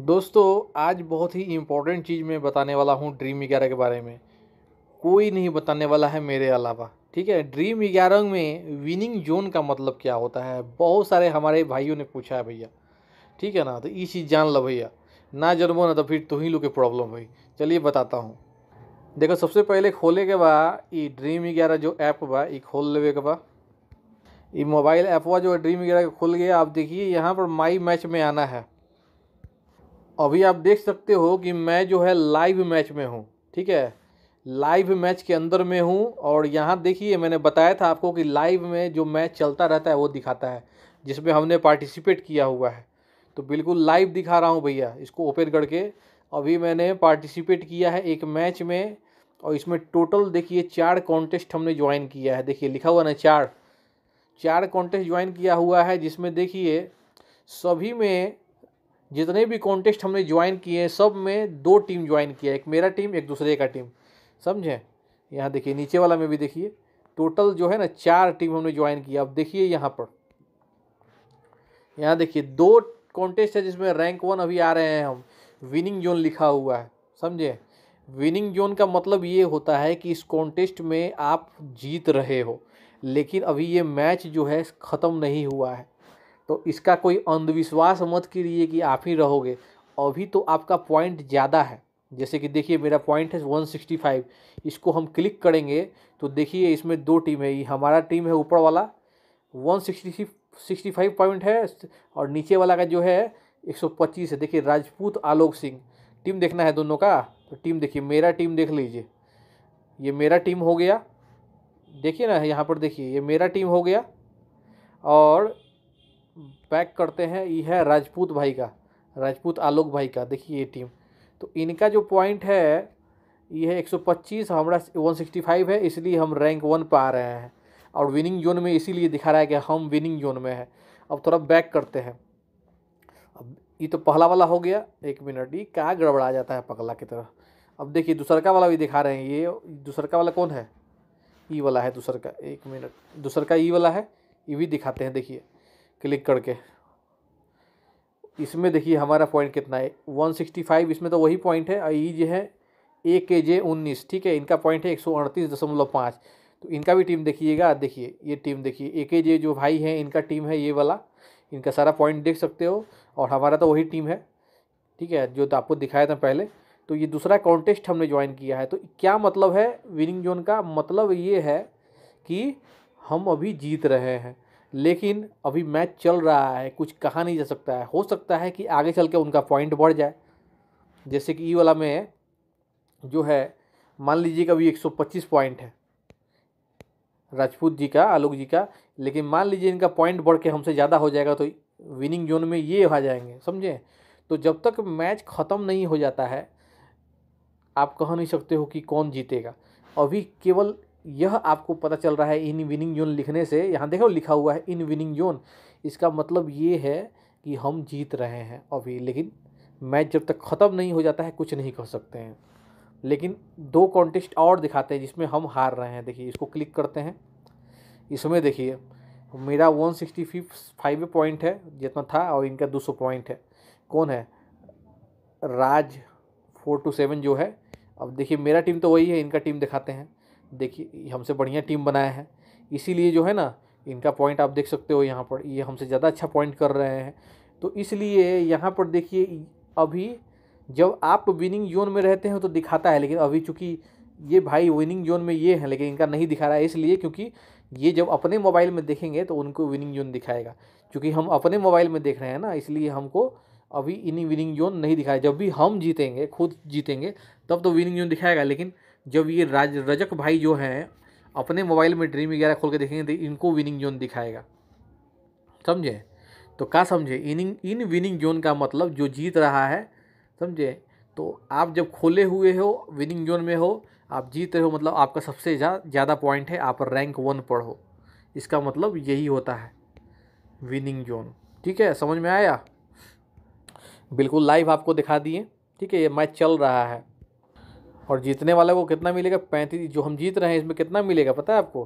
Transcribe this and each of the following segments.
दोस्तों आज बहुत ही इम्पोर्टेंट चीज़ मैं बताने वाला हूँ ड्रीम ग्यारह के बारे में कोई नहीं बताने वाला है मेरे अलावा ठीक है ड्रीम ग्यारह में विनिंग जोन का मतलब क्या होता है बहुत सारे हमारे भाइयों ने पूछा है भैया ठीक है ना तो ये चीज़ जान लो भैया ना जन्मो ना तो फिर तो ही लोग प्रॉब्लम हुई चलिए बताता हूँ देखो सबसे पहले खोले के बाद ये ड्रीम ग्यारह जो ऐप बा ये खोल लेवे के बाद ये मोबाइल ऐप हुआ जो ड्रीम ग्यारह खोल गया आप देखिए यहाँ पर माई मैच में आना है अभी आप देख सकते हो कि मैं जो है लाइव मैच में हूँ ठीक है लाइव मैच के अंदर में हूँ और यहाँ देखिए मैंने बताया था आपको कि लाइव में जो मैच चलता रहता है वो दिखाता है जिसमें हमने पार्टिसिपेट किया हुआ है तो बिल्कुल लाइव दिखा रहा हूँ भैया इसको ओपन करके अभी मैंने पार्टिसिपेट किया है एक मैच में और इसमें टोटल देखिए चार कॉन्टेस्ट हमने ज्वाइन किया है देखिए लिखा हुआ ना चार चार कॉन्टेस्ट ज्वाइन किया हुआ है जिसमें देखिए सभी में जितने भी कॉन्टेस्ट हमने ज्वाइन किए हैं सब में दो टीम ज्वाइन किया एक मेरा टीम एक दूसरे का टीम समझें यहाँ देखिए नीचे वाला में भी देखिए टोटल जो है ना चार टीम हमने ज्वाइन किया अब देखिए यहाँ पर यहाँ देखिए दो कॉन्टेस्ट है जिसमें रैंक वन अभी आ रहे हैं हम विनिंग जोन लिखा हुआ है समझे विनिंग जोन का मतलब ये होता है कि इस कॉन्टेस्ट में आप जीत रहे हो लेकिन अभी ये मैच जो है ख़त्म नहीं हुआ है तो इसका कोई अंधविश्वास मत करिए कि आप ही रहोगे अभी तो आपका पॉइंट ज़्यादा है जैसे कि देखिए मेरा पॉइंट है 165 इसको हम क्लिक करेंगे तो देखिए इसमें दो टीम है हमारा टीम है ऊपर वाला सिक्सटी फाइव पॉइंट है और नीचे वाला का जो है पच्चीस है देखिए राजपूत आलोक सिंह टीम देखना है दोनों का तो टीम देखिए मेरा टीम देख लीजिए ये मेरा टीम हो गया देखिए ना यहाँ पर देखिए ये मेरा टीम हो गया और पैक करते हैं ये है राजपूत भाई का राजपूत आलोक भाई का देखिए ये टीम तो इनका जो पॉइंट है ये है एक हमारा वन है इसलिए हम रैंक वन पर आ रहे हैं और विनिंग जोन में इसीलिए दिखा रहा है कि हम विनिंग जोन में है अब थोड़ा बैक करते हैं अब ये तो पहला वाला हो गया एक मिनट ये क्या गड़बड़ा जाता है पगला की तरह अब देखिए दूसर का वाला भी दिखा रहे हैं ये दूसर का वाला कौन है ई वाला है दूसर का एक मिनट दूसर का ई वाला है ये भी दिखाते हैं देखिए क्लिक करके इसमें देखिए हमारा पॉइंट कितना है वन सिक्सटी फाइव इसमें तो वही पॉइंट है और ये जो है ए के जे उन्नीस ठीक है इनका पॉइंट है एक सौ अड़तीस दशमलव पाँच तो इनका भी टीम देखिएगा देखिए ये टीम देखिए ए के जे जो भाई हैं इनका टीम है ये वाला इनका सारा पॉइंट देख सकते हो और हमारा तो वही टीम है ठीक है जो तो आपको दिखाया था पहले तो ये दूसरा कॉन्टेस्ट हमने ज्वाइन किया है तो क्या मतलब है विनिंग जोन का मतलब ये है कि हम अभी जीत रहे हैं लेकिन अभी मैच चल रहा है कुछ कहा नहीं जा सकता है हो सकता है कि आगे चल के उनका पॉइंट बढ़ जाए जैसे कि ई वाला में जो है मान लीजिए कि अभी 125 पॉइंट है राजपूत जी का आलोक जी का लेकिन मान लीजिए इनका पॉइंट बढ़ के हमसे ज़्यादा हो जाएगा तो विनिंग जोन में ये आ जाएंगे समझे तो जब तक मैच ख़त्म नहीं हो जाता है आप कह नहीं सकते हो कि कौन जीतेगा अभी केवल यह आपको पता चल रहा है इन विनिंग जोन लिखने से यहाँ देखो लिखा हुआ है इन विनिंग जोन इसका मतलब ये है कि हम जीत रहे हैं अभी लेकिन मैच जब तक ख़त्म नहीं हो जाता है कुछ नहीं कह सकते हैं लेकिन दो कॉन्टेस्ट और दिखाते हैं जिसमें हम हार रहे हैं देखिए इसको क्लिक करते हैं इसमें देखिए मेरा वन सिक्सटी फाइव पॉइंट है जितना था और इनका दो सौ पॉइंट है कौन है राज फोर टू सेवन जो है अब देखिए मेरा टीम तो वही है इनका टीम दिखाते हैं देखिए हमसे बढ़िया टीम बनाया है इसीलिए जो है ना इनका पॉइंट आप देख सकते हो यहाँ पर ये हमसे ज़्यादा अच्छा पॉइंट कर रहे हैं तो इसलिए यहाँ पर देखिए अभी जब आप विनिंग जोन में रहते हैं तो दिखाता है लेकिन अभी चूँकि ये भाई विनिंग जोन में ये है लेकिन इनका नहीं दिखा रहा है इसलिए क्योंकि ये जब अपने मोबाइल में देखेंगे तो उनको विनिंग जोन दिखाएगा क्योंकि हम अपने मोबाइल में देख रहे हैं ना इसलिए हमको अभी इन्हीं विनिंग जोन नहीं दिखाया जब भी हम जीतेंगे खुद जीतेंगे तब तो विनिंग जोन दिखाएगा लेकिन जब ये राज रजक भाई जो हैं अपने मोबाइल में ड्रीम वगैरह खोल के देखेंगे तो इनको विनिंग जोन दिखाएगा समझे तो क्या समझे इनिंग इन विनिंग जोन का मतलब जो जीत रहा है समझे तो आप जब खोले हुए हो विनिंग जोन में हो आप जीत रहे हो मतलब आपका सबसे ज़्यादा पॉइंट है आप रैंक वन पर हो इसका मतलब यही होता है विनिंग जोन ठीक है समझ में आया बिल्कुल लाइव आपको दिखा दिए ठीक है ये मैच चल रहा है और जीतने वाला को कितना मिलेगा पैंतीस जो हम जीत रहे हैं इसमें कितना मिलेगा पता है आपको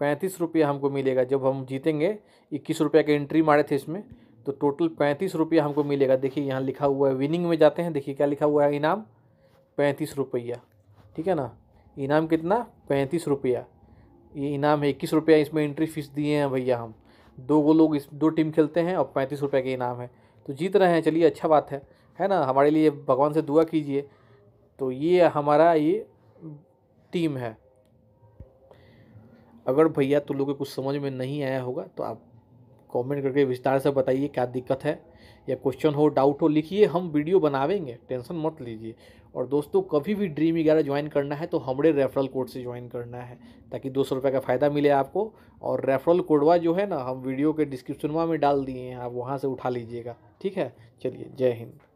पैंतीस रुपया हमको मिलेगा जब हम जीतेंगे इक्कीस रुपया के एंट्री मारे थे इसमें तो टोटल पैंतीस रुपया हमको मिलेगा देखिए यहाँ लिखा हुआ है विनिंग में जाते हैं देखिए क्या लिखा हुआ है इनाम पैंतीस रुपया ठीक है ना इनाम कितना पैंतीस रुपया ये इनाम है इक्कीस रुपया इसमें एंट्री फीस दिए हैं भैया हम दो वो लोग इस दो टीम खेलते हैं और पैंतीस रुपये का इनाम है तो जीत रहे हैं चलिए अच्छा बात है है ना हमारे लिए भगवान से दुआ कीजिए तो ये हमारा ये टीम है अगर भैया तो लोगों को कुछ समझ में नहीं आया होगा तो आप कमेंट करके विस्तार से बताइए क्या दिक्कत है या क्वेश्चन हो डाउट हो लिखिए हम वीडियो बनावेंगे टेंशन मत लीजिए और दोस्तों कभी भी ड्रीम वगैरह ज्वाइन करना है तो हमारे रेफरल कोड से ज्वाइन करना है ताकि दो सौ रुपये का फ़ायदा मिले आपको और रेफरल कोडवा जो है ना हम वीडियो के डिस्क्रिप्शनवा में डाल दिए हैं आप वहाँ से उठा लीजिएगा ठीक है चलिए जय हिंद